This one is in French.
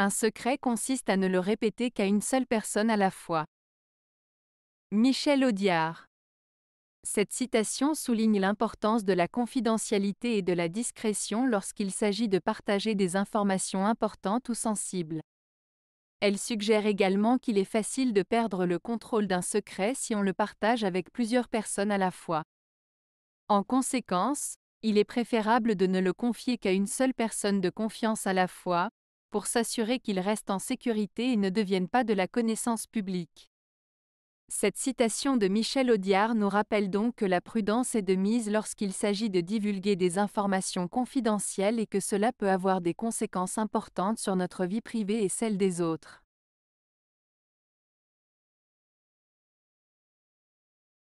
Un secret consiste à ne le répéter qu'à une seule personne à la fois. Michel Audiard. Cette citation souligne l'importance de la confidentialité et de la discrétion lorsqu'il s'agit de partager des informations importantes ou sensibles. Elle suggère également qu'il est facile de perdre le contrôle d'un secret si on le partage avec plusieurs personnes à la fois. En conséquence, il est préférable de ne le confier qu'à une seule personne de confiance à la fois, pour s'assurer qu'ils restent en sécurité et ne deviennent pas de la connaissance publique. Cette citation de Michel Audiard nous rappelle donc que la prudence est de mise lorsqu'il s'agit de divulguer des informations confidentielles et que cela peut avoir des conséquences importantes sur notre vie privée et celle des autres.